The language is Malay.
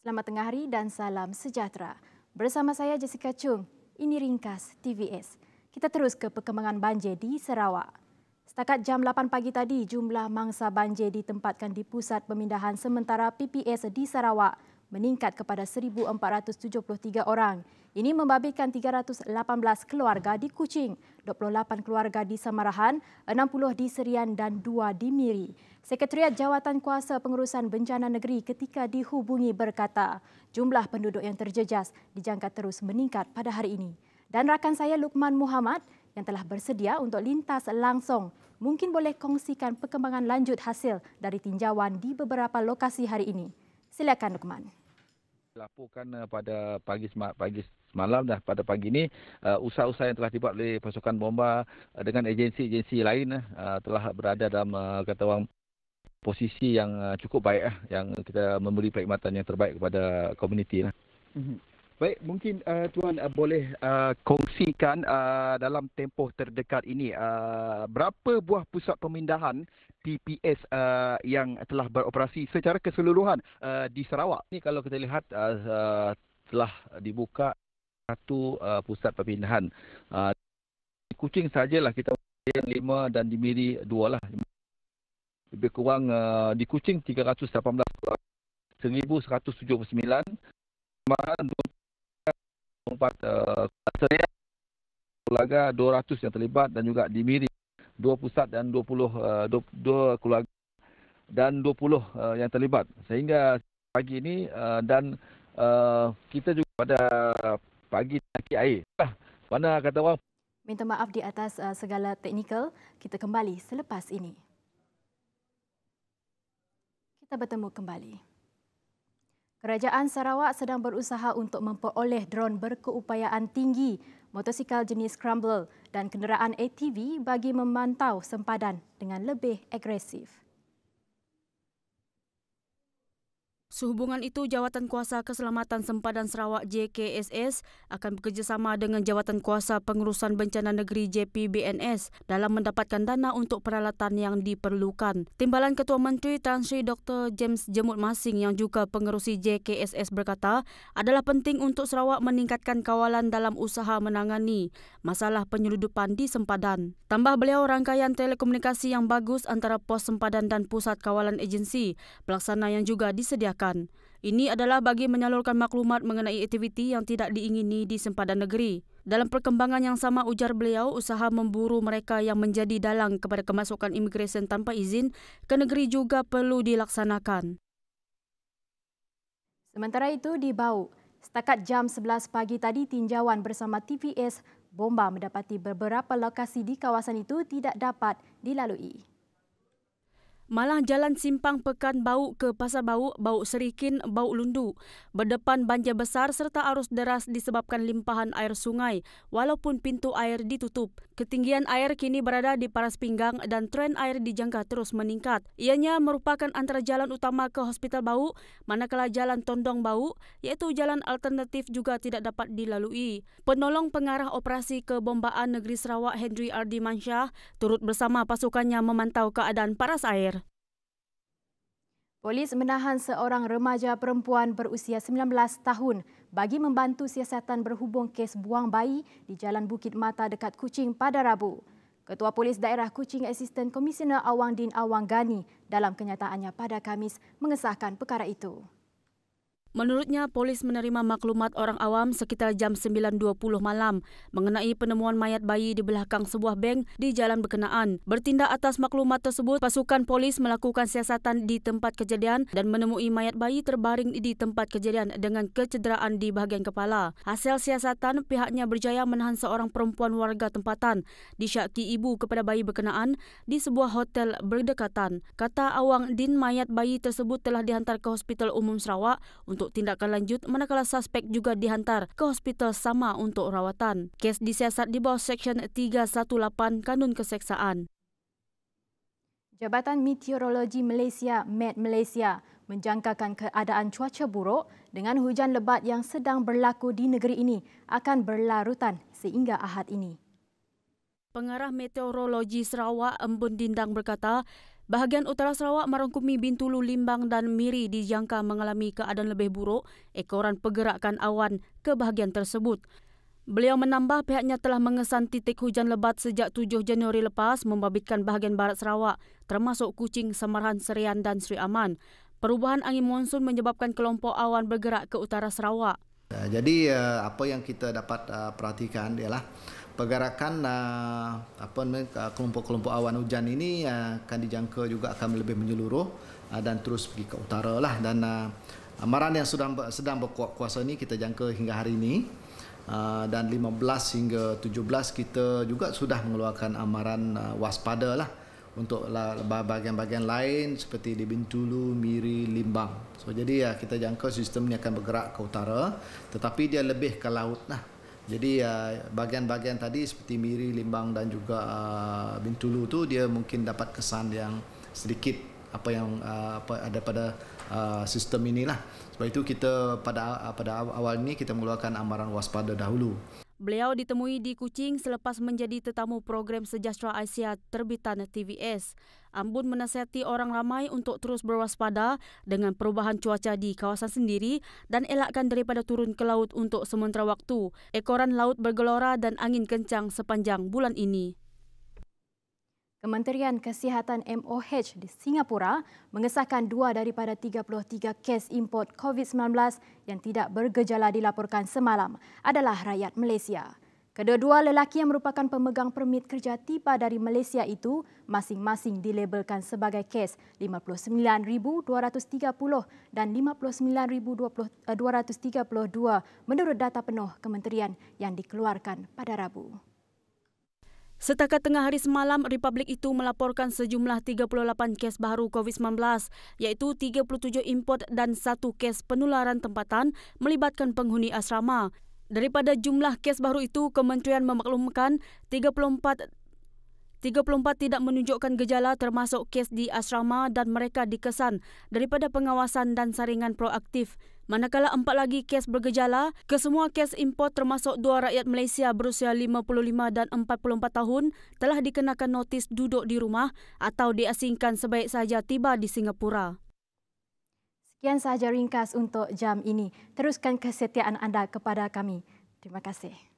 Selamat tengah hari dan salam sejahtera. Bersama saya Jessica Chung, ini Ringkas TVS. Kita terus ke perkembangan banjir di Sarawak. Setakat jam 8 pagi tadi, jumlah mangsa banjir ditempatkan di Pusat Pemindahan Sementara PPS di Sarawak meningkat kepada 1,473 orang. Ini membabitkan 318 keluarga di Kuching, 28 keluarga di Samarahan, 60 di Serian dan 2 di Miri. Sekretariat Jawatan Kuasa Pengurusan Bencana Negeri ketika dihubungi berkata, jumlah penduduk yang terjejas dijangka terus meningkat pada hari ini. Dan rakan saya Lukman Muhammad, yang telah bersedia untuk lintas langsung mungkin boleh kongsikan perkembangan lanjut hasil dari tinjauan di beberapa lokasi hari ini. Silakan Lukman. Laporkan eh, pada pagi pagi semalam dah pada pagi ini eh, usaha-usaha yang telah dibuat oleh pasukan bomba eh, dengan agensi-agensi lain telah berada dalam uh, kata orang posisi yang cukup baik yang kita memberi perkhidmatan yang terbaik kepada komuniti. Mhm. Baik, mungkin uh, tuan uh, boleh uh, kongsikan uh, dalam tempoh terdekat ini uh, berapa buah pusat pemindahan PPS uh, yang telah beroperasi secara keseluruhan uh, di Sarawak. Ini kalau kita lihat uh, uh, telah dibuka satu uh, pusat pemindahan. Uh, di Kuching sajalah kita yang lima dan di Miri dua lah. Lebih kurang uh, di Kuching 318 1179 Mahal 2 tempat kluster eh, keluarga 200 yang terlibat dan juga di Miri dua pusat dan 20 uh, eh, dua, dua keluarga dan 20 uh, eh, yang terlibat sehingga pagi ini uh, dan uh, kita juga pada pagi tadi air lah, mana kata orang minta maaf di atas uh, segala teknikal kita kembali selepas ini kita bertemu kembali Kerajaan Sarawak sedang berusaha untuk memperoleh drone berkeupayaan tinggi, motosikal jenis Crumble dan kenderaan ATV bagi memantau sempadan dengan lebih agresif. Sehubungan itu, Jawatan Kuasa Keselamatan Sempadan Sarawak JKSS akan bekerjasama dengan Jawatan Kuasa Pengurusan Bencana Negeri JPBNS dalam mendapatkan dana untuk peralatan yang diperlukan. Timbalan Ketua Menteri Tan Sri Dr. James Jemut Masing yang juga pengerusi JKSS berkata adalah penting untuk Sarawak meningkatkan kawalan dalam usaha menangani masalah penyeludupan di Sempadan. Tambah beliau rangkaian telekomunikasi yang bagus antara pos Sempadan dan pusat kawalan agensi, pelaksana yang juga disediakan dilaksanakan. Ini adalah bagi menyalurkan maklumat mengenai aktiviti yang tidak diingini di sempadan negeri. Dalam perkembangan yang sama ujar beliau, usaha memburu mereka yang menjadi dalang kepada kemasukan imigresen tanpa izin ke negeri juga perlu dilaksanakan. Sementara itu di Bau, setakat jam 11 pagi tadi tinjauan bersama TVS Bomba mendapati beberapa lokasi di kawasan itu tidak dapat dilalui. Malah jalan simpang pekan bau ke pasar bau, bau serikin, bau lundu. Berdepan banjir besar serta arus deras disebabkan limpahan air sungai walaupun pintu air ditutup. Ketinggian air kini berada di paras pinggang dan tren air dijangka terus meningkat. Ianya merupakan antara jalan utama ke hospital bau, manakala jalan tondong bau, iaitu jalan alternatif juga tidak dapat dilalui. Penolong pengarah operasi kebombaan negeri Sarawak Henry Ardi Mansyah turut bersama pasukannya memantau keadaan paras air. Polis menahan seorang remaja perempuan berusia 19 tahun bagi membantu siasatan berhubung kes buang bayi di Jalan Bukit Mata dekat Kuching pada Rabu. Ketua Polis Daerah Kuching Assistant Komisioner Awang Din Awang Gani dalam kenyataannya pada Kamis mengesahkan perkara itu. Menurutnya, polis menerima maklumat orang awam sekitar jam 9.20 malam mengenai penemuan mayat bayi di belakang sebuah bank di jalan berkenaan. Bertindak atas maklumat tersebut, pasukan polis melakukan siasatan di tempat kejadian dan menemui mayat bayi terbaring di tempat kejadian dengan kecederaan di bahagian kepala. Hasil siasatan, pihaknya berjaya menahan seorang perempuan warga tempatan di syaki ibu kepada bayi berkenaan di sebuah hotel berdekatan. Kata Awang Din, mayat bayi tersebut telah dihantar ke Hospital Umum Sarawak untuk untuk tindakan lanjut manakala suspek juga dihantar ke hospital sama untuk rawatan. Kes disiasat di bawah Seksyen 318 Kanun Keseksaan. Jabatan Meteorologi Malaysia, Met Malaysia, menjangkakan keadaan cuaca buruk dengan hujan lebat yang sedang berlaku di negeri ini akan berlarutan sehingga ahad ini. Pengarah Meteorologi Sarawak, Embun Dindang berkata, Bahagian utara Sarawak merangkumi Bintulu, Limbang dan Miri dijangka mengalami keadaan lebih buruk ekoran pergerakan awan ke bahagian tersebut. Beliau menambah pihaknya telah mengesan titik hujan lebat sejak 7 Januari lepas membabitkan bahagian barat Sarawak termasuk Kuching, Semarhan, Serian dan Sri Aman. Perubahan angin monsun menyebabkan kelompok awan bergerak ke utara Sarawak. Ya, jadi eh, apa yang kita dapat eh, perhatikan ialah pergerakan ah, ah, kelompok-kelompok awan hujan ini ah, akan dijangka juga akan lebih menyeluruh dan terus pergi ke utara lah dan amaran yang sedang sedang berkuat kuasa ini kita jangka hingga hari ini dan 15 hingga 17 kita juga sudah mengeluarkan amaran waspada lah untuk bahagian-bahagian lain seperti di Bintulu, Miri, Limbang. So jadi ya kita jangka sistem ini akan bergerak ke utara tetapi dia lebih ke laut lah. Jadi ah, bagian-bagian uh, tadi seperti Miri, Limbang dan juga ah, Bintulu tu dia mungkin dapat kesan yang sedikit apa yang ah, apa ada pada uh, sistem inilah. Sebab itu kita pada pada awal ini kita mengeluarkan amaran waspada dahulu. Beliau ditemui di Kuching selepas menjadi tetamu program Sejahtera Asia terbitan TVS. Ambun menasihati orang ramai untuk terus berwaspada dengan perubahan cuaca di kawasan sendiri dan elakkan daripada turun ke laut untuk sementara waktu. Ekoran laut bergelora dan angin kencang sepanjang bulan ini. Kementerian Kesihatan MOH di Singapura mengesahkan dua daripada 33 kes import COVID-19 yang tidak bergejala dilaporkan semalam adalah rakyat Malaysia. Kedua-dua lelaki yang merupakan pemegang permit kerja tiba dari Malaysia itu masing-masing dilabelkan sebagai kes 59230 dan 59232 eh, menurut data penuh kementerian yang dikeluarkan pada Rabu. Setakat tengah hari semalam, Republik itu melaporkan sejumlah 38 kes baru COVID-19, iaitu 37 import dan satu kes penularan tempatan melibatkan penghuni asrama. Daripada jumlah kes baru itu, Kementerian memaklumkan 34 34 tidak menunjukkan gejala termasuk kes di asrama dan mereka dikesan daripada pengawasan dan saringan proaktif. Manakala empat lagi kes bergejala, kesemua kes import termasuk dua rakyat Malaysia berusia 55 dan 44 tahun telah dikenakan notis duduk di rumah atau diasingkan sebaik sahaja tiba di Singapura. Sekian sahaja ringkas untuk jam ini. Teruskan kesetiaan anda kepada kami. Terima kasih.